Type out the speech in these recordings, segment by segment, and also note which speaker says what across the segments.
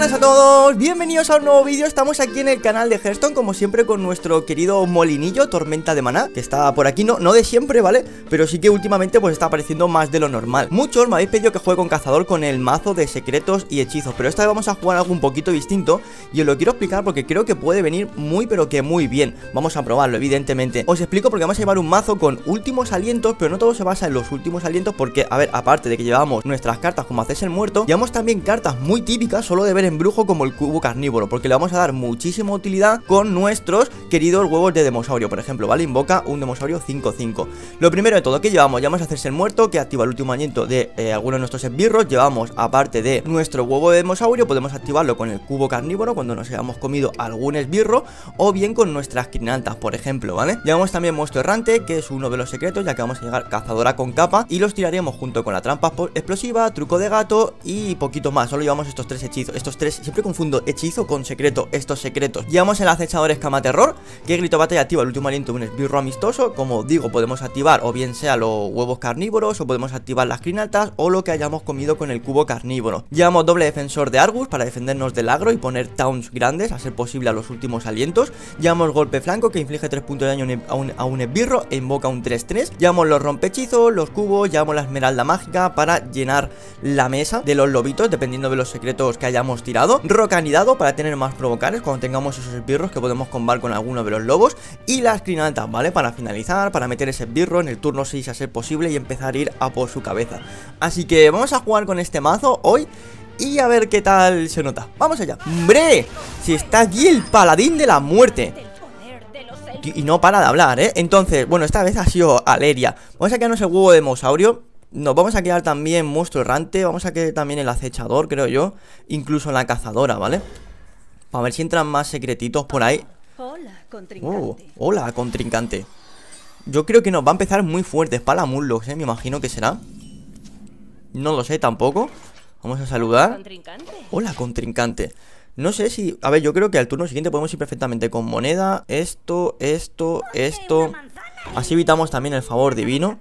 Speaker 1: buenas a todos, bienvenidos a un nuevo vídeo Estamos aquí en el canal de Hearthstone Como siempre con nuestro querido molinillo Tormenta de maná, que está por aquí, no, no de siempre ¿Vale? Pero sí que últimamente pues está apareciendo Más de lo normal, muchos me habéis pedido que juegue Con cazador con el mazo de secretos y hechizos Pero esta vez vamos a jugar algo un poquito distinto Y os lo quiero explicar porque creo que puede venir Muy pero que muy bien, vamos a probarlo Evidentemente, os explico porque vamos a llevar un mazo Con últimos alientos, pero no todo se basa en los últimos alientos Porque, a ver, aparte de que llevamos Nuestras cartas como haces el muerto, llevamos también cartas muy típicas Solo de ver embrujo como el cubo carnívoro, porque le vamos a dar muchísima utilidad con nuestros queridos huevos de demosaurio, por ejemplo, ¿vale? Invoca un demosaurio 5-5. Lo primero de todo que llevamos, llevamos a hacerse el muerto, que activa el último aliento de eh, algunos de nuestros esbirros, llevamos aparte de nuestro huevo de demosaurio, podemos activarlo con el cubo carnívoro cuando nos hayamos comido algún esbirro, o bien con nuestras quinantas, por ejemplo, ¿vale? Llevamos también monstruo errante, que es uno de los secretos, ya que vamos a llegar cazadora con capa, y los tiraríamos junto con la trampa explosiva, truco de gato y poquito más, solo llevamos estos tres hechizos, estos 3, Siempre confundo hechizo con secreto, estos secretos Llevamos el acechador escama terror Que grito batalla activa el último aliento un esbirro amistoso Como digo, podemos activar o bien sea los huevos carnívoros O podemos activar las crinatas O lo que hayamos comido con el cubo carnívoro Llevamos doble defensor de Argus para defendernos del agro Y poner towns grandes a ser posible a los últimos alientos Llevamos golpe flanco que inflige 3 puntos de daño a un, e- esbirro E invoca un 3-3 Llevamos los rompechizos, los cubos Llevamos la esmeralda mágica para llenar la mesa de los lobitos Dependiendo de los secretos que hayamos tirado Rocanidado para tener más provocares cuando tengamos esos esbirros que podemos combar con alguno de los lobos Y las crinaltas, ¿vale? Para finalizar, para meter ese esbirro en el turno 6 a ser posible y empezar a ir a por su cabeza Así que vamos a jugar con este mazo hoy y a ver qué tal se nota ¡Vamos allá! ¡Hombre! Si está aquí el paladín de la muerte y no para de hablar, ¿eh? Entonces, bueno, esta vez ha sido Aleria Vamos a sacarnos el huevo de mosaurio nos vamos a quedar también monstruo errante, vamos a quedar también el acechador, creo yo, incluso la cazadora, ¿vale? Para ver si entran más secretitos por ahí. Hola,
Speaker 2: oh,
Speaker 1: contrincante. hola, Yo creo que nos va a empezar muy fuerte, para mullo ¿eh? me imagino que será. No lo sé tampoco. Vamos a saludar. Hola, contrincante. No sé si... A ver, yo creo que al turno siguiente podemos ir perfectamente con moneda. Esto, esto, esto. Así evitamos también el favor divino.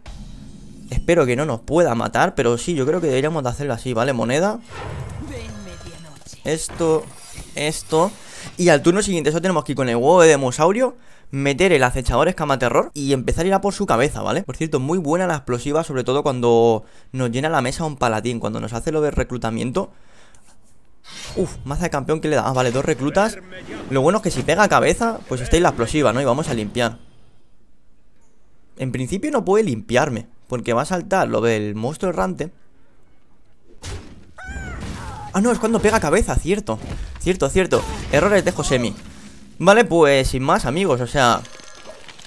Speaker 1: Espero que no nos pueda matar, pero sí, yo creo que deberíamos de hacerlo así, ¿vale? Moneda. Esto, esto. Y al turno siguiente, eso tenemos que ir con el huevo de Demosaurio, meter el acechador escama terror y empezar a ir a por su cabeza, ¿vale? Por cierto, muy buena la explosiva, sobre todo cuando nos llena la mesa un palatín cuando nos hace lo de reclutamiento. Uf, maza de campeón que le da. Ah, vale, dos reclutas. Lo bueno es que si pega cabeza, pues estáis la explosiva, ¿no? Y vamos a limpiar. En principio no puede limpiarme. Porque va a saltar lo del monstruo errante Ah, no, es cuando pega cabeza, cierto Cierto, cierto Errores de Josemi Vale, pues sin más, amigos, o sea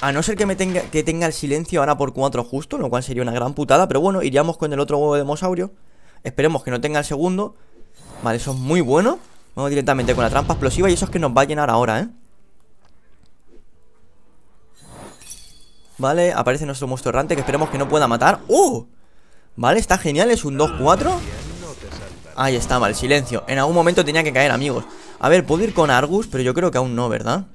Speaker 1: A no ser que me tenga, que tenga el silencio ahora por cuatro justo Lo cual sería una gran putada Pero bueno, iríamos con el otro huevo de Mosaurio Esperemos que no tenga el segundo Vale, eso es muy bueno Vamos directamente con la trampa explosiva Y eso es que nos va a llenar ahora, ¿eh? Vale, aparece nuestro monstruo errante que esperemos que no pueda matar ¡Uh! Vale, está genial, es un 2-4 Ahí está, el silencio En algún momento tenía que caer, amigos A ver, puedo ir con Argus, pero yo creo que aún no, ¿verdad?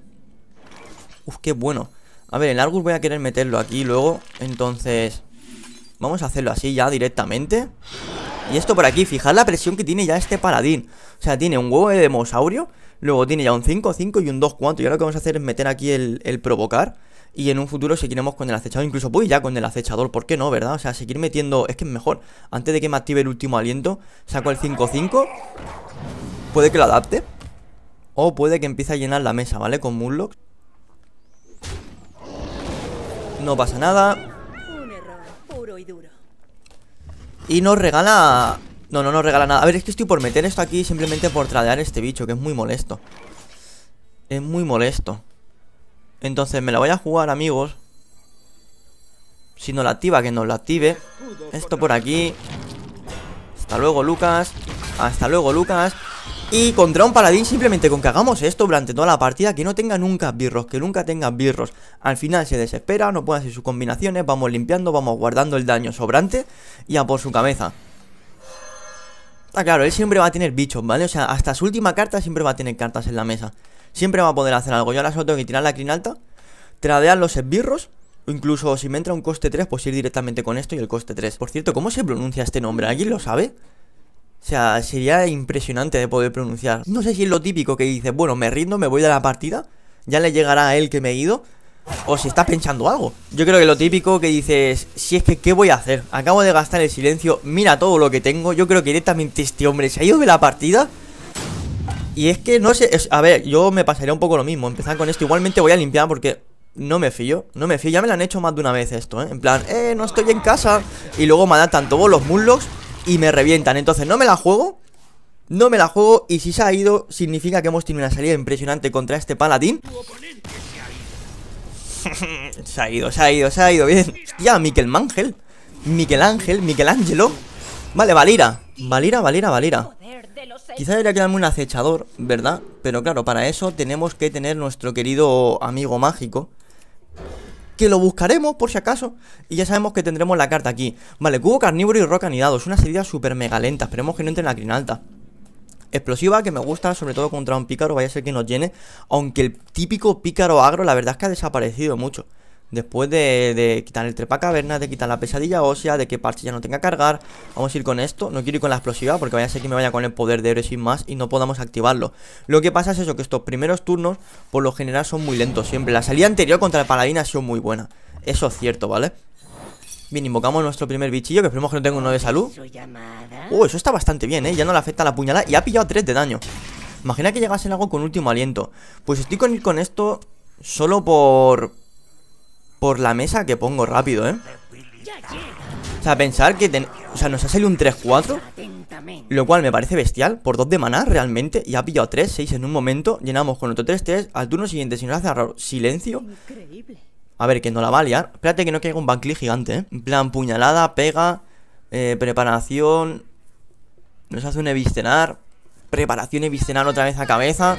Speaker 1: Uf, qué bueno A ver, el Argus voy a querer meterlo aquí luego Entonces... Vamos a hacerlo así ya directamente Y esto por aquí, fijad la presión que tiene ya este paladín O sea, tiene un huevo de demosaurio Luego tiene ya un 5-5 y un 2-4 Y ahora lo que vamos a hacer es meter aquí el provocar y en un futuro seguiremos con el acechador, incluso voy ya con el acechador, ¿por qué no, verdad? O sea, seguir metiendo, es que es mejor, antes de que me active el último aliento, saco el 5-5, puede que lo adapte, o puede que empiece a llenar la mesa, ¿vale? Con Moonlock. No pasa nada. y Y nos regala... No, no nos regala nada. A ver, es que estoy por meter esto aquí simplemente por tradear este bicho, que es muy molesto. Es muy molesto. Entonces me la voy a jugar, amigos. Si no la activa, que no la active. Esto por aquí. Hasta luego, Lucas. Hasta luego, Lucas. Y contra un paladín simplemente con que hagamos esto durante toda la partida Que no tenga nunca birros, que nunca tenga birros Al final se desespera, no puede hacer sus combinaciones Vamos limpiando, vamos guardando el daño sobrante Y a por su cabeza Está ah, claro, él siempre va a tener bichos, ¿vale? O sea, hasta su última carta siempre va a tener cartas en la mesa siempre va a poder hacer algo. Yo ahora solo tengo que tirar la crin alta, tradear los esbirros, o incluso si me entra un coste 3, pues ir directamente con esto y el coste 3. Por cierto, ¿cómo se pronuncia este nombre? ¿Alguien lo sabe? O sea, sería impresionante de poder pronunciar. No sé si es lo típico que dices, bueno, me rindo, me voy de la partida, ya le llegará a él que me he ido, o si estás pensando algo. Yo creo que lo típico que dices, si es que ¿qué voy a hacer? Acabo de gastar el silencio, mira todo lo que tengo, yo creo que directamente este hombre se ha ido de la partida y es que no sé, a ver, yo me pasaría un poco lo mismo, empezar con esto. Igualmente voy a limpiar porque no me fío, no me fío. Ya me lo han hecho más de una vez esto, ¿eh? En plan, eh, no estoy en casa. Y luego me dan tanto los moonlocks y me revientan. Entonces no me la juego, no me la juego. Y si se ha ido, significa que hemos tenido una salida impresionante contra este paladín. se ha ido, se ha ido, se ha ido bien. Hostia, Miquel Mangel. Miguel Ángel, Miguel Ángelo. Vale, Valira. Valira, Valira, Valira. Quizá debería quedarme un acechador, ¿verdad? Pero claro, para eso tenemos que tener nuestro querido amigo mágico que lo buscaremos por si acaso. Y ya sabemos que tendremos la carta aquí. Vale, cubo carnívoro y roca anidados. una salida súper mega lenta, Esperemos que no entre en la crinalta. Explosiva que me gusta, sobre todo contra un pícaro, vaya a ser que nos llene. Aunque el típico pícaro agro, la verdad es que ha desaparecido mucho. Después de, quitar el trepa caverna de quitar la pesadilla ósea, de que Parche ya no tenga cargar. Vamos a ir con esto. No quiero ir con la explosiva porque vaya a ser que me vaya con el poder de héroe sin más y no podamos activarlo. Lo que pasa es eso, que estos primeros turnos por lo general son muy lentos siempre. La salida anterior contra el paladín ha sido muy buena. Eso es cierto, ¿vale? Bien, invocamos nuestro primer bichillo, que esperemos que no tenga uno de salud. Oh, eso está bastante bien, ¿eh? Ya no le afecta la puñalada y ha pillado 3 de daño. Imagina que llegasen algo con último aliento. Pues estoy con ir con esto solo por por la mesa que pongo rápido, ¿eh? O sea, pensar que o sea, nos ha salido un 3-4 Lo cual me parece bestial Por 2 de maná realmente Y ha pillado 3-6 en un momento Llenamos con otro 3-3 Al turno siguiente si nos hace raro Silencio A ver, que no la va a liar Espérate que no caiga un banquil gigante, ¿eh? En plan, puñalada, pega eh, Preparación Nos hace un evistenar Preparación, evistenar otra vez a cabeza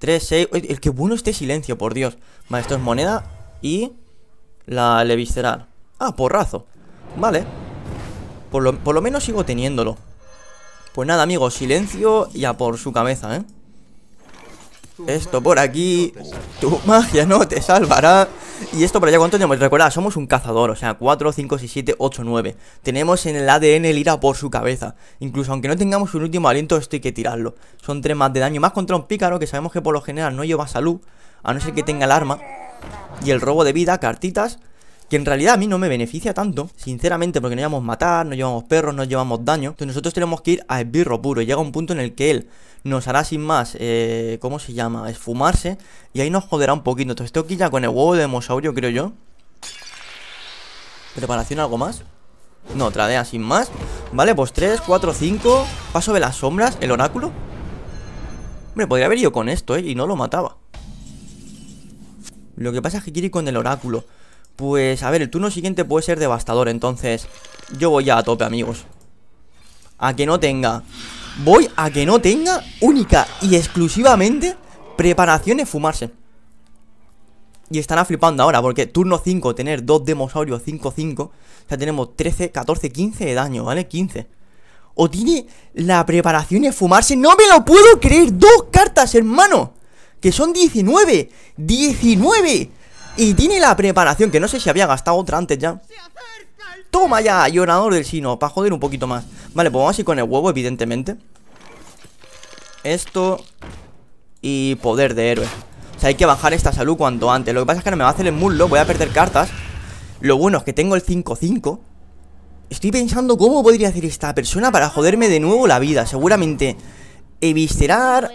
Speaker 1: 3-6 El que bueno este silencio, por Dios Vale, esto es moneda Y... La levisceral. Ah, porrazo. Vale. Por lo, menos sigo teniéndolo. Pues nada, amigos, silencio y a por su cabeza, ¿eh? Esto por aquí. Tu magia no te salvará. Y esto por allá, ¿cuánto tenemos? Pues Recuerda, somos un cazador, o sea, 4, 5, 6, 7, 8, 9. Tenemos en el ADN el ira por su cabeza. Incluso aunque no tengamos un último aliento, esto hay que tirarlo. Son tres más de daño, más contra un pícaro, que sabemos que por lo general no lleva salud, a no ser que tenga el arma. Y el robo de vida, cartitas que en realidad a mí no me beneficia tanto, sinceramente, porque no llevamos matar, no llevamos perros, no llevamos daño. Entonces nosotros tenemos que ir a esbirro puro. Y llega un punto en el que él nos hará sin más, eh, ¿cómo se llama? Esfumarse. Y ahí nos joderá un poquito. Entonces tengo que ir ya con el huevo de Mosaurio, creo yo. ¿Preparación algo más? No, tradea sin más. Vale, pues 3, 4, 5. Paso de las sombras, el oráculo. Hombre, podría haber ido con esto, ¿eh? Y no lo mataba. Lo que pasa es que quiere ir con el oráculo. Pues a ver, el turno siguiente puede ser devastador Entonces yo voy ya a tope, amigos A que no tenga Voy a que no tenga Única y exclusivamente Preparaciones fumarse Y estará flipando ahora Porque turno 5 tener dos demosaurios 5-5 O sea, tenemos 13, 14, 15 de daño, ¿vale? 15 o tiene la preparación de fumarse. No me lo puedo creer. Dos cartas, hermano. Que son 19. 19. Y tiene la preparación, que no sé si había gastado otra antes ya Toma ya, llorador del sino, para joder un poquito más Vale, pues vamos a ir con el huevo, evidentemente Esto Y poder de héroe O sea, hay que bajar esta salud cuanto antes Lo que pasa es que no me va a hacer el muslo, voy a perder cartas Lo bueno es que tengo el 5-5 Estoy pensando cómo podría hacer esta persona para joderme de nuevo la vida Seguramente eviscerar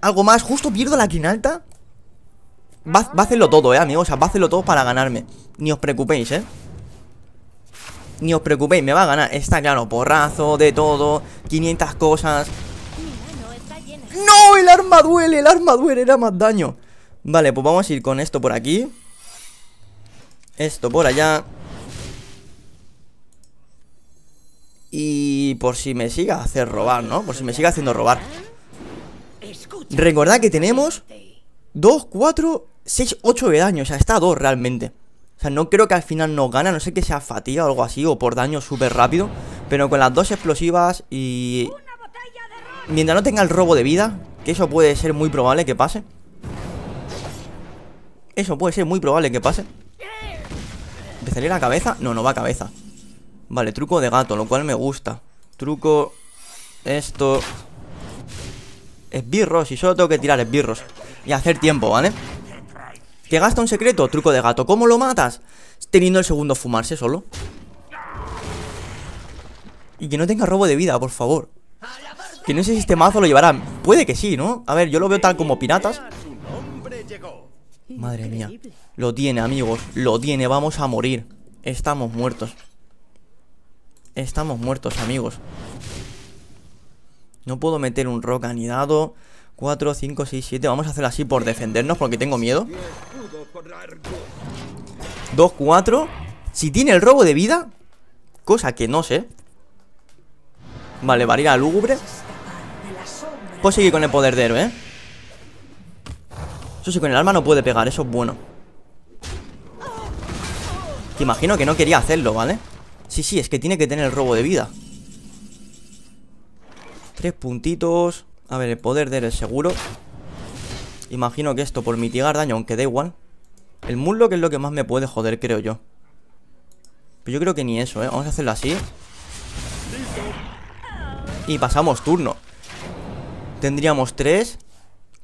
Speaker 1: algo más Justo pierdo la quinalta Va, a hacerlo todo, eh, amigos O sea, va a hacerlo todo para ganarme Ni os preocupéis, eh Ni os preocupéis, me va a ganar Está claro, porrazo, de todo 500 cosas ¡No! El arma duele, el arma duele Era más daño Vale, pues vamos a ir con esto por aquí Esto por allá Y por si me siga hacer robar, ¿no? Por si me siga haciendo robar Recordad que tenemos 2, 4, 6, 8 de daño. O sea, está a 2 realmente. O sea, no creo que al final nos gane, no sé que sea fatiga o algo así, o por daño súper rápido. Pero con las dos explosivas y... Mientras no tenga el robo de vida, que eso puede ser muy probable que pase. Eso puede ser muy probable que pase. salir la cabeza? No, no va a cabeza. Vale, truco de gato, lo cual me gusta. Truco... Esto... Esbirros, y solo tengo que tirar esbirros y hacer tiempo, ¿vale? ¿Que gasta un secreto? Truco de gato. ¿Cómo lo matas? Teniendo el segundo fumarse solo. Y que no tenga robo de vida, por favor. Que no sé si este mazo lo llevará. Puede que sí, ¿no? A ver, yo lo veo tal como piratas. Madre mía. Lo tiene, amigos. Lo tiene. Vamos a morir. Estamos muertos. Estamos muertos, amigos. No puedo meter un rock ni dado. 4, 5, 6, 7 Vamos a hacer así por defendernos porque tengo miedo 2, 4 Si tiene el robo de vida Cosa que no sé Vale, varía lúgubre Puedo seguir con el poder de héroe, ¿eh? Eso sí, con el arma no puede pegar, eso es bueno Te imagino que no quería hacerlo, ¿vale? Sí, sí, es que tiene que tener el robo de vida Tres puntitos a ver, el poder del seguro. Imagino que esto por mitigar daño, aunque da igual. El muslo que es lo que más me puede joder, creo yo. Pero yo creo que ni eso, ¿eh? Vamos a hacerlo así. Y pasamos turno. Tendríamos 3,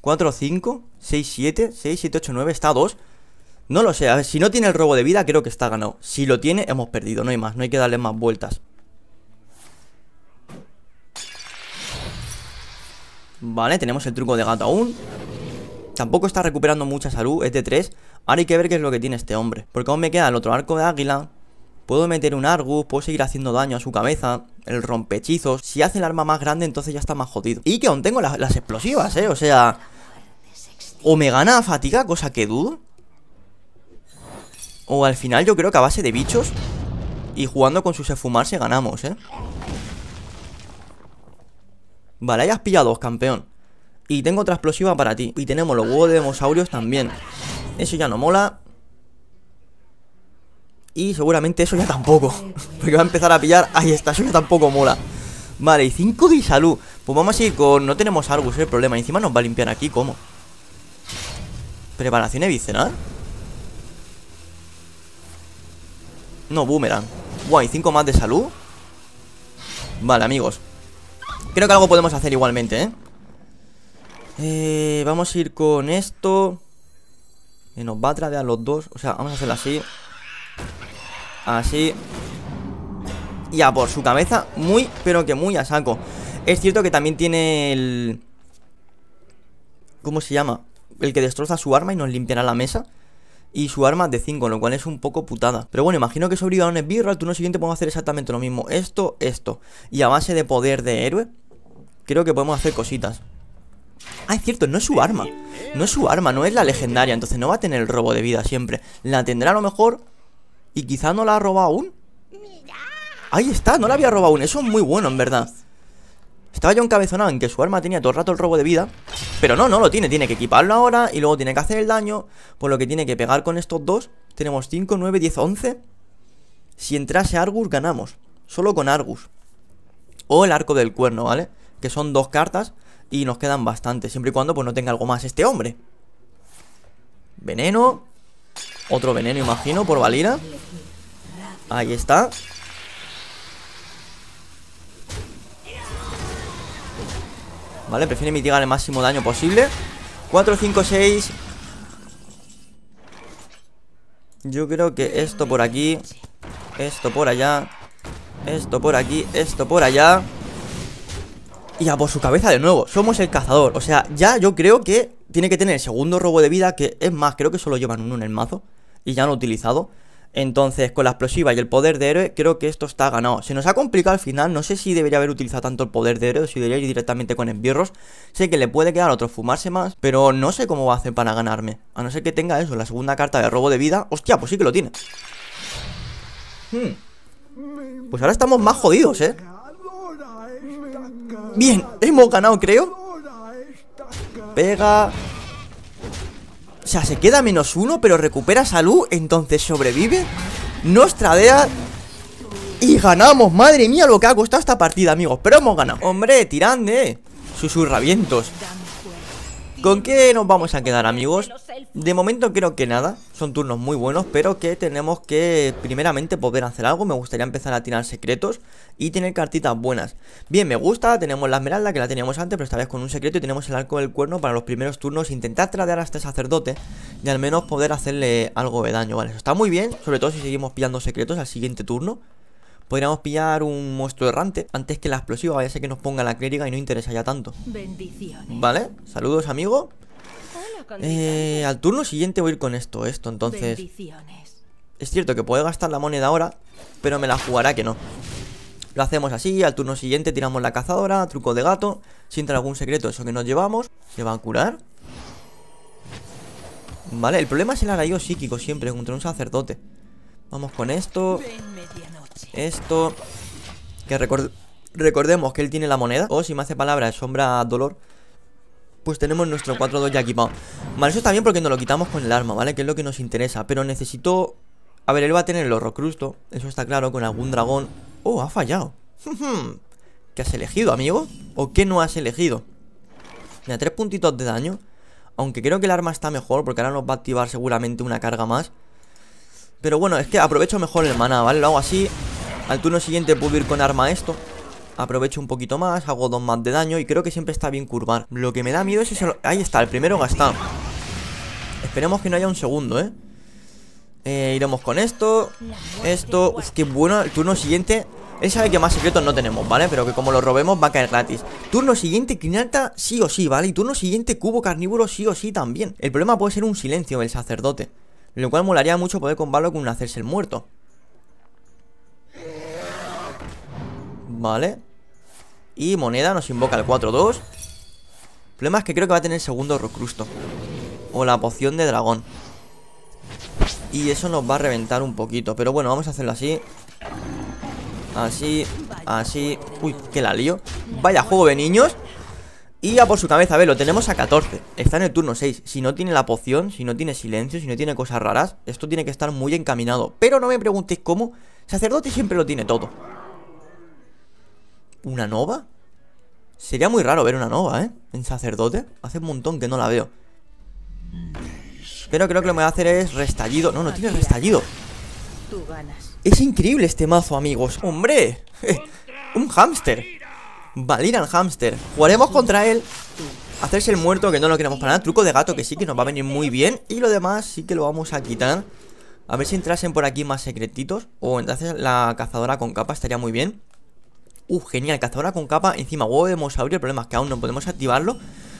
Speaker 1: 4, 5, 6, 7, 6, 7, 8, 9, está a 2. No lo sé, a ver, si no tiene el robo de vida creo que está ganado. Si lo tiene, hemos perdido, no hay más, no hay que darle más vueltas. Vale, tenemos el truco de gato aún Tampoco está recuperando mucha salud, es de 3 Ahora hay que ver qué es lo que tiene este hombre Porque aún me queda el otro arco de águila Puedo meter un Argus, puedo seguir haciendo daño a su cabeza El rompechizos Si hace el arma más grande entonces ya está más jodido Y que aún tengo las, explosivas, eh, o sea O me gana a fatiga, cosa que dudo O al final yo creo que a base de bichos Y jugando con sus esfumarse ganamos, eh Vale, has pillado dos, campeón. Y tengo otra explosiva para ti. Y tenemos los huevos de Demosaurios también. Eso ya no mola. Y seguramente eso ya tampoco. Porque va a empezar a pillar. Ahí está, eso ya tampoco mola. Vale, y 5 de salud. Pues vamos a ir con. No tenemos Argus, es el problema. Encima nos va a limpiar aquí, ¿cómo? Preparación evisceral. No, boomerang. Guay, cinco más de salud. Vale, amigos. Creo que algo podemos hacer igualmente, ¿eh? ¿eh? vamos a ir con esto. Que nos va a a los dos. O sea, vamos a hacerlo así. Así. Y a por su cabeza. Muy, pero que muy a saco. Es cierto que también tiene el... ¿Cómo se llama? El que destroza su arma y nos limpiará la mesa y su arma de 5, lo cual es un poco putada. Pero bueno, imagino que sobre un Esbirro al turno siguiente podemos hacer exactamente lo mismo. Esto, esto. Y a base de poder de héroe, Creo que podemos hacer cositas Ah, es cierto, no es su arma No es su arma, no es la legendaria Entonces no va a tener el robo de vida siempre La tendrá a lo mejor Y quizá no la ha robado aún Ahí está, no la había robado aún Eso es muy bueno, en verdad Estaba yo encabezonado en que su arma tenía todo el rato el robo de vida Pero no, no lo tiene, tiene que equiparlo ahora Y luego tiene que hacer el daño Por lo que tiene que pegar con estos dos Tenemos 5, 9, 10, 11 Si entrase Argus, ganamos Solo con Argus O el arco del cuerno, ¿vale? vale que son dos cartas y nos quedan bastante, siempre y cuando pues no tenga algo más este hombre. Veneno, otro veneno imagino por Valira. Ahí está. Vale, prefiere mitigar el máximo daño posible 4, 5, 6 Yo creo que esto por aquí Esto por allá Esto por aquí, esto por allá y a por su cabeza de nuevo, somos el cazador O sea, ya yo creo que tiene que tener el segundo robo de vida Que es más, creo que solo llevan uno en el mazo Y ya no utilizado entonces, con la explosiva y el poder de héroe, creo que esto está ganado. Se nos ha complicado al final, no sé si debería haber utilizado tanto el poder de héroe o si debería ir directamente con envierros Sé que le puede quedar otro fumarse más, pero no sé cómo va a hacer para ganarme. A no ser que tenga eso, la segunda carta de robo de vida. Hostia, pues sí que lo tiene. Hmm. Pues ahora estamos más jodidos, ¿eh? Bien, hemos ganado, creo Pega O sea, se queda menos uno Pero recupera salud, entonces sobrevive Nos tradea Y ganamos, madre mía Lo que ha costado esta partida, amigos Pero hemos ganado Hombre, tirande Susurravientos ¿Con qué nos vamos a quedar amigos? De momento creo que nada, son turnos muy buenos pero que tenemos que primeramente poder hacer algo Me gustaría empezar a tirar secretos y tener cartitas buenas Bien, me gusta, tenemos la esmeralda que la teníamos antes pero esta vez con un secreto y tenemos el arco del cuerno para los primeros turnos Intentar tradear a este sacerdote y al menos poder hacerle algo de daño, vale, eso está muy bien Sobre todo si seguimos pillando secretos al siguiente turno podríamos pillar un monstruo errante antes que la explosiva, vaya a ser que nos ponga la clériga y no interesa ya tanto. Vale, saludos amigo. Eh, al turno siguiente voy a ir con esto, esto, entonces... Es cierto que puede gastar la moneda ahora, pero me la jugará que no. Lo hacemos así, al turno siguiente tiramos la cazadora, truco de gato, si entra algún secreto eso que nos llevamos, se va a curar. Vale, el problema es el araío psíquico siempre contra un sacerdote. Vamos con esto. Esto, que recordemos que él tiene la moneda. O si me hace palabra, sombra, dolor. Pues tenemos nuestro 4-2 ya equipado. Vale, eso está bien porque nos lo quitamos con el arma, ¿vale? Que es lo que nos interesa. Pero necesito... A ver, él va a tener el crusto Eso está claro, con algún dragón. Oh, ha fallado. ¿Qué has elegido, amigo? ¿O qué no has elegido? Mira, tres puntitos de daño. Aunque creo que el arma está mejor porque ahora nos va a activar seguramente una carga más. Pero bueno, es que aprovecho mejor el maná, ¿vale? Lo hago así al turno siguiente puedo ir con arma esto aprovecho un poquito más, hago dos más de daño y creo que siempre está bien curvar. Lo que me da miedo es eso. Ahí está, el primero gastado. Esperemos que no haya un segundo, ¿eh? ¿eh? iremos con esto. Esto. Uf, qué bueno. El turno siguiente. Él sabe que más secretos no tenemos, ¿vale? Pero que como lo robemos va a caer gratis. Turno siguiente, Crinata sí o sí, ¿vale? Y turno siguiente, Cubo Carnívoro sí o sí también. El problema puede ser un silencio del sacerdote. Lo cual molaría mucho poder combarlo con un hacerse el muerto. Vale Y moneda nos invoca el 4-2 Problema es que creo que va a tener segundo Rocrusto O la poción de dragón Y eso nos va a reventar un poquito Pero bueno, vamos a hacerlo así Así, así Uy, que la lío Vaya juego de niños y ya por su cabeza, a ver, lo tenemos a 14 Está en el turno 6, si no tiene la poción Si no tiene silencio, si no tiene cosas raras Esto tiene que estar muy encaminado Pero no me preguntéis cómo Sacerdote siempre lo tiene todo ¿Una nova? Sería muy raro ver una nova, ¿eh? En sacerdote. Hace un montón que no la veo. Pero creo que lo que me voy a hacer es restallido. No, no tiene restallido. Es increíble este mazo, amigos. ¡Hombre! un hámster. al hámster. Jugaremos contra él. Hacerse el muerto, que no lo queremos para nada. Truco de gato, que sí que nos va a venir muy bien. Y lo demás sí que lo vamos a quitar. A ver si entrasen por aquí más secretitos. O entonces la cazadora con capa estaría muy bien. Uh, genial, cazadora con capa, encima huevo de mosaurio el problema es que aún no podemos activarlo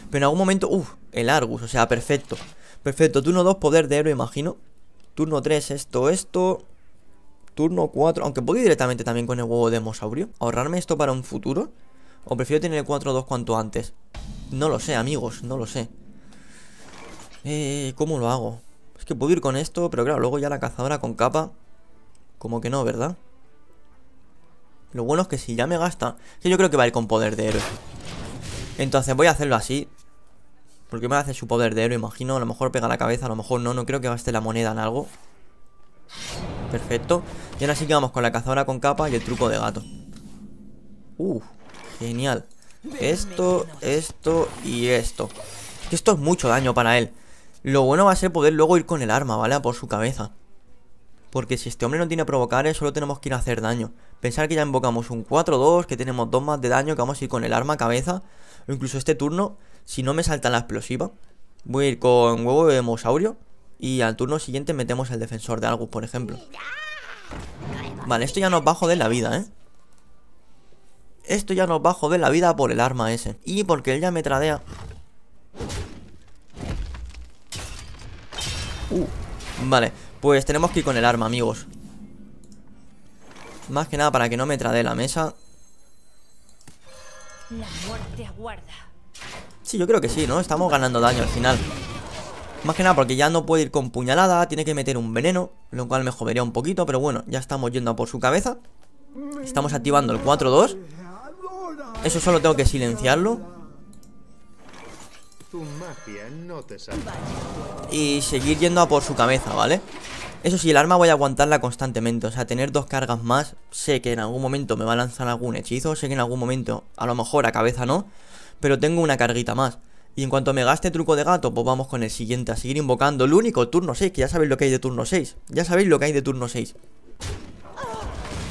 Speaker 1: Pero en algún momento, uh, el Argus, o sea, perfecto Perfecto, turno 2, poder de héroe, imagino Turno 3, esto, esto Turno 4, aunque puedo ir directamente también con el huevo de mosaurio Ahorrarme esto para un futuro O prefiero tener el 4-2 cuanto antes No lo sé, amigos, no lo sé Eh, ¿cómo lo hago? Es que puedo ir con esto, pero claro, luego ya la cazadora con capa Como que no, ¿verdad? Lo bueno es que si ya me gasta... Que yo creo que va a ir con poder de héroe. Entonces voy a hacerlo así. Porque me hace su poder de héroe, imagino. A lo mejor pega la cabeza, a lo mejor no. No creo que gaste la moneda en algo. Perfecto. Y ahora sí que vamos con la cazadora con capa y el truco de gato. Uh, genial. Esto, esto y esto. Esto es mucho daño para él. Lo bueno va a ser poder luego ir con el arma, ¿vale? por su cabeza. Porque si este hombre no tiene provocar eh, solo tenemos que ir a hacer daño. Pensar que ya invocamos un 4-2, que tenemos dos más de daño, que vamos a ir con el arma cabeza. O incluso este turno, si no me salta la explosiva, voy a ir con huevo de mosaurio Y al turno siguiente metemos el defensor de algo por ejemplo. Vale, esto ya nos bajo de la vida, ¿eh? Esto ya nos bajo de la vida por el arma ese. Y porque él ya me tradea. Uh, vale, pues tenemos que ir con el arma, amigos Más que nada para que no me trade la mesa Sí, yo creo que sí, ¿no? Estamos ganando daño al final Más que nada porque ya no puede ir con puñalada Tiene que meter un veneno Lo cual me jodería un poquito Pero bueno, ya estamos yendo a por su cabeza Estamos activando el 4-2 Eso solo tengo que silenciarlo Y seguir yendo a por su cabeza, ¿vale? Eso sí, el arma voy a aguantarla constantemente, o sea, tener dos cargas más, sé que en algún momento me va a lanzar algún hechizo, sé que en algún momento, a lo mejor a cabeza no, pero tengo una carguita más. Y en cuanto me gaste truco de gato, pues vamos con el siguiente a seguir invocando. El único, turno 6, que ya sabéis lo que hay de turno 6. Ya sabéis lo que hay de turno 6.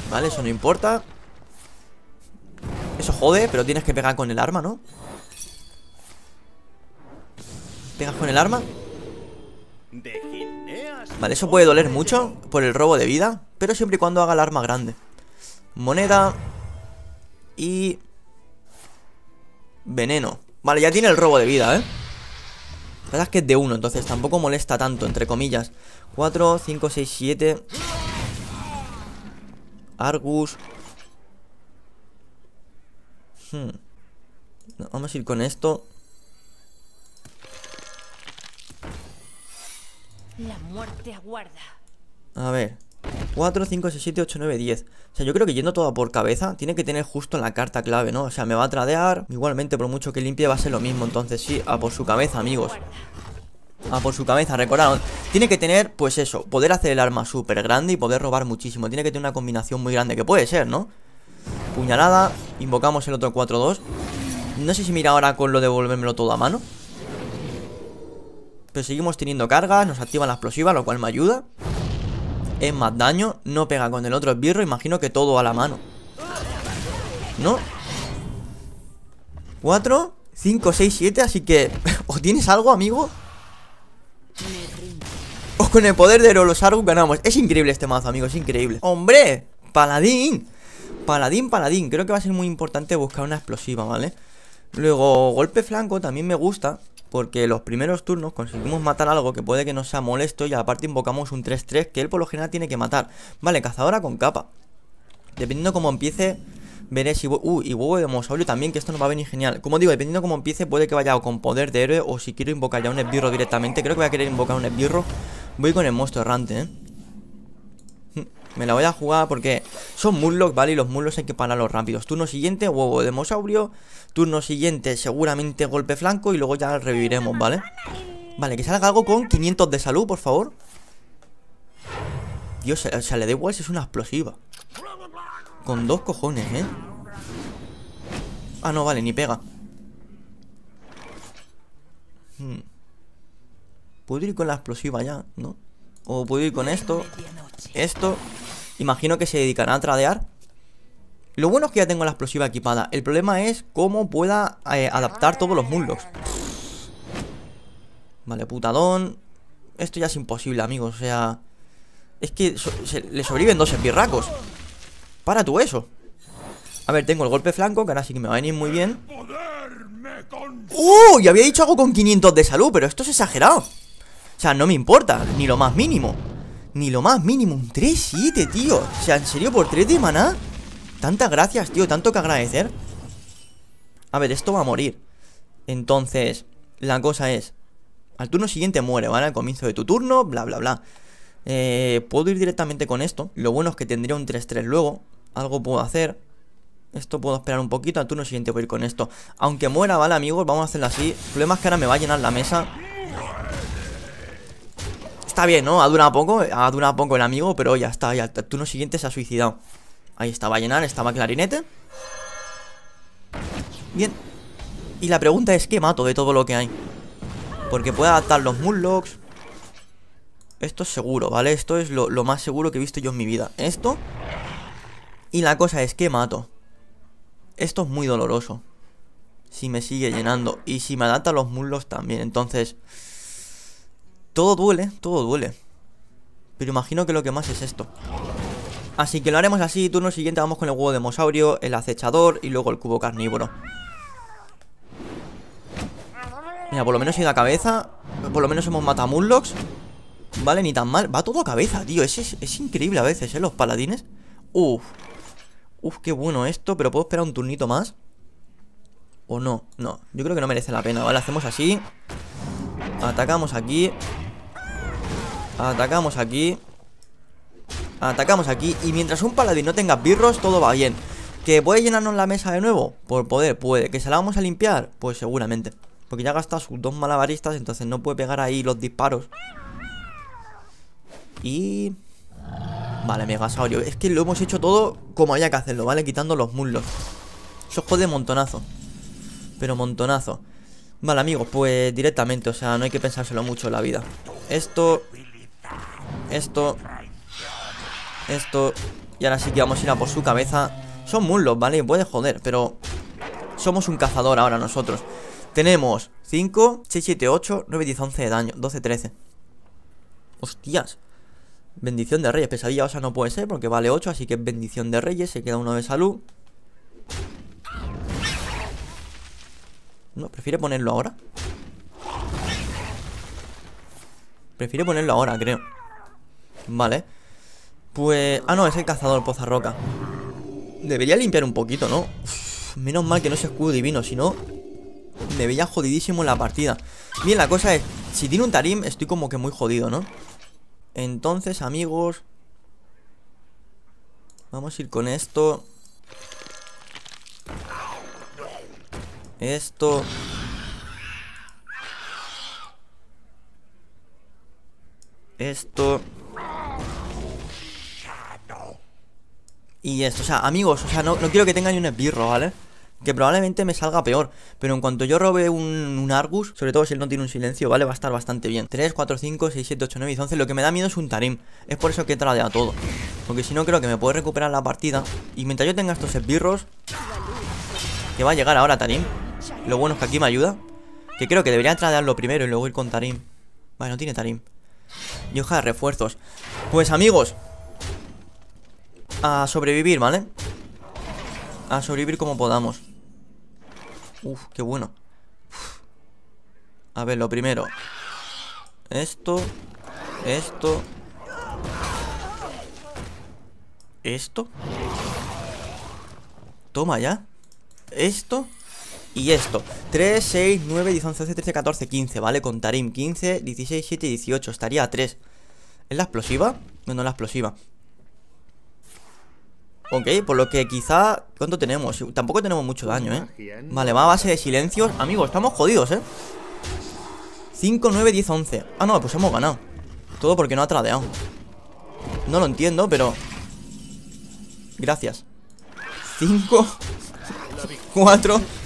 Speaker 1: Vale, eso no importa. Eso jode, pero tienes que pegar con el arma, ¿no? ¿Pegas con el arma? De Vale, eso puede doler mucho por el robo de vida, pero siempre y cuando haga el arma grande. Moneda y veneno. Vale, ya tiene el robo de vida, ¿eh? La verdad es que es de uno, entonces tampoco molesta tanto, entre comillas. 4, 5, 6, 7. Argus. Hmm. Vamos a ir con esto. La muerte A ver. 4, 5, 6, 7, 8, 9, 10 O sea, yo creo que yendo toda por cabeza Tiene que tener justo la carta clave, ¿no? O sea, me va a tradear Igualmente, por mucho que limpie va a ser lo mismo Entonces sí, a por su cabeza, amigos a por su cabeza, recordad Tiene que tener, pues eso, poder hacer el arma súper grande y poder robar muchísimo. Tiene que tener una combinación muy grande, que puede ser, ¿no? Puñalada, invocamos el otro 4-2. No sé si mira ahora con lo de volvérmelo todo a mano. Pero seguimos teniendo carga, nos activa la explosiva, lo cual me ayuda Es más daño, no pega con el otro esbirro, imagino que todo a la mano ¿No? 4, 5, 6, 7, así que... ¿O tienes algo, amigo? O pues con el poder de Rolosaurus ganamos Es increíble este mazo, amigo, es increíble ¡Hombre! ¡Paladín! Paladín, paladín, creo que va a ser muy importante buscar una explosiva, ¿vale? Luego, golpe flanco también me gusta porque los primeros turnos conseguimos matar algo que puede que no sea molesto y aparte invocamos un 3-3 que él por lo general tiene que matar. Vale, cazadora con capa. Dependiendo cómo empiece, veré si... Uh, y huevo de mosaurio también, que esto nos va a venir genial. Como digo, dependiendo cómo empiece, puede que vaya con poder de héroe o si quiero invocar ya un esbirro directamente. Creo que voy a querer invocar un esbirro. Voy con el monstruo errante, ¿eh? Me la voy a jugar porque son Murlocs, ¿vale? Y los Murlocs hay que pararlos rápidos. Turno siguiente, huevo de Mosaurio. Turno siguiente, seguramente golpe flanco. Y luego ya reviviremos, ¿vale? Vale, que salga algo con 500 de salud, por favor. Dios, o sea, le da igual si es una explosiva. Con dos cojones, ¿eh? Ah, no, vale, ni pega. Hmm. Puedo ir con la explosiva ya, ¿no? O puedo ir con esto Esto Imagino que se dedicará a tradear Lo bueno es que ya tengo la explosiva equipada El problema es cómo pueda eh, adaptar todos los mundos. Vale, putadón Esto ya es imposible, amigos O sea... Es que le sobreviven dos espirracos Para tú eso A ver, tengo el golpe flanco Que ahora sí que me va a venir muy bien ¡Uy! ¡Uh! Y había dicho algo con 500 de salud Pero esto es exagerado o sea, no me importa, ni lo más mínimo Ni lo más mínimo, un 3-7, tío O sea, ¿en serio por 3 de maná? Tantas gracias, tío, tanto que agradecer A ver, esto va a morir Entonces, la cosa es Al turno siguiente muere, ¿vale? Al comienzo de tu turno, bla, bla, bla eh, Puedo ir directamente con esto Lo bueno es que tendría un 3-3 luego Algo puedo hacer esto puedo esperar un poquito, al turno siguiente voy a ir con esto Aunque muera, vale amigos, vamos a hacerlo así El problema es que ahora me va a llenar la mesa Está bien, ¿no? Ha durado poco, ha durado poco el amigo, pero ya está, ya el turno siguiente se ha suicidado. Ahí estaba llenar, estaba clarinete. Bien. Y la pregunta es, ¿qué mato de todo lo que hay? Porque puede adaptar los moonlocks. Esto es seguro, ¿vale? Esto es lo, más seguro que he visto yo en mi vida. Esto. Y la cosa es, ¿qué mato? Esto es muy doloroso. Si me sigue llenando. Y si me adapta los muslos también. Entonces... Todo duele, todo duele. Pero imagino que lo que más es esto. Así que lo haremos así, turno siguiente vamos con el huevo mosaurio el acechador y luego el cubo carnívoro. Mira, por lo menos he ido a cabeza, por lo menos hemos matado a Murlocs. Vale, ni tan mal. Va todo a cabeza, tío. Es, increíble a veces, ¿eh? Los paladines. Uf. Uf, qué bueno esto, pero puedo esperar un turnito más. O no, no. Yo creo que no merece la pena, ¿vale? Hacemos así. Atacamos aquí Atacamos aquí Atacamos aquí Y mientras un paladín no tenga birros, todo va bien ¿Que puede llenarnos la mesa de nuevo? Por poder, puede ¿Que se la vamos a limpiar? Pues seguramente Porque ya gastado sus dos malabaristas Entonces no puede pegar ahí los disparos Y... Vale, megasaurio Es que lo hemos hecho todo como haya que hacerlo, ¿vale? Quitando los muslos Eso jode montonazo Pero montonazo Vale, amigos, pues directamente, o sea, no hay que pensárselo mucho en la vida. Esto... Esto... Esto... Y ahora sí que vamos a ir a por su cabeza. Son mulos, ¿vale? Puede joder, pero... Somos un cazador ahora nosotros. Tenemos 5, 6, 7, 8, 9, 10, 11 de daño, 12, 13. Hostias. Bendición de reyes, pesadilla, o sea, no puede ser porque vale 8, así que bendición de reyes, se queda uno de salud. No, prefiere ponerlo ahora Prefiere ponerlo ahora, creo Vale Pues... Ah, no, es el cazador roca Debería limpiar un poquito, ¿no? menos mal que no se escudo divino, si no... Me veía jodidísimo la partida Bien, la cosa es... Si tiene un Tarim, estoy como que muy jodido, ¿no? Entonces, amigos... Vamos a ir con esto Esto. Esto. Y esto, o sea, amigos, o sea, no, quiero que tengan ni un esbirro, ¿vale? Que probablemente me salga peor Pero en cuanto yo robe un, Argus Sobre todo si él no tiene un silencio, ¿vale? Va a estar bastante bien 3, 4, 5, 6, 7, 8, 9 y 11 Lo que me da miedo es un Tarim Es por eso que he tradeado todo Porque si no creo que me puede recuperar la partida Y mientras yo tenga estos esbirros Que va a llegar ahora Tarim lo bueno es que aquí me ayuda. Que creo que debería lo primero y luego ir con Tarim. Vale, no tiene Tarim. Y hoja de refuerzos. Pues amigos. A sobrevivir, ¿vale? A sobrevivir como podamos. Uf, qué bueno. A ver, lo primero. Esto. Esto. Esto. Toma ya. Esto y esto 3, 6, 9, 10, 11, 12, 13, 14, 15, ¿vale? Con Tarim 15, 16, 7, 18 Estaría a 3 ¿Es la explosiva? No, no es la explosiva Ok, por lo que quizá... ¿Cuánto tenemos? Tampoco tenemos mucho daño, ¿eh? Vale, va a base de silencios Amigos, estamos jodidos, ¿eh? 5, 9, 10, 11 Ah, no, pues hemos ganado Todo porque no ha tradeado No lo entiendo, pero... Gracias 5 4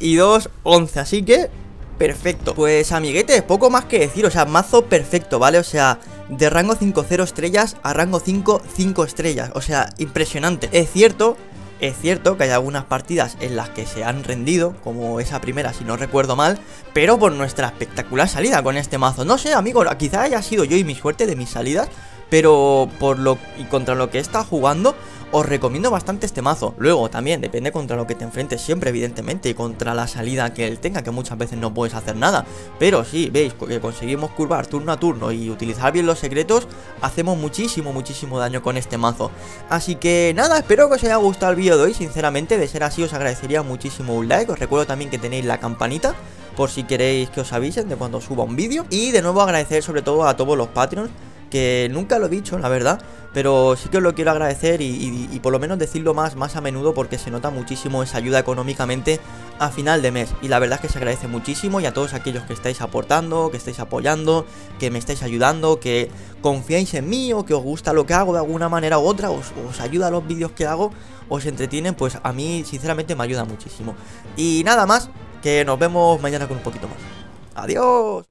Speaker 1: y 2, 11, así que perfecto Pues amiguetes, poco más que decir, o sea, mazo perfecto, ¿vale? O sea, de rango 5-0 estrellas a rango 5, 5 estrellas, o sea, impresionante Es cierto es cierto que hay algunas partidas en las que se han rendido, como esa primera si no recuerdo mal, pero por nuestra espectacular salida con este mazo. No sé, amigo quizá haya sido yo y mi suerte de mis salidas, pero por lo y contra lo que está jugando, os recomiendo bastante este mazo. Luego también depende contra lo que te enfrentes siempre, evidentemente, y contra la salida que él tenga, que muchas veces no puedes hacer nada. Pero si sí, veis que conseguimos curvar turno a turno y utilizar bien los secretos, hacemos muchísimo, muchísimo daño con este mazo. Así que nada, espero que os haya gustado el vídeo de hoy, sinceramente, de ser así os agradecería muchísimo un like. Os recuerdo también que tenéis la campanita por si queréis que os avisen de cuando suba un vídeo. Y de nuevo agradecer sobre todo a todos los Patreons que nunca lo he dicho, la verdad, pero sí que os lo quiero agradecer y, por lo menos decirlo más, más a menudo porque se nota muchísimo esa ayuda económicamente a final de mes y la verdad es que se agradece muchísimo y a todos aquellos que estáis aportando, que estáis apoyando, que me estáis ayudando, que confiáis en mí o que os gusta lo que hago de alguna manera u otra, os, os ayuda a los vídeos que hago, os entretienen, pues a mí sinceramente me ayuda muchísimo. Y nada más, que nos vemos mañana con un poquito más. Adiós.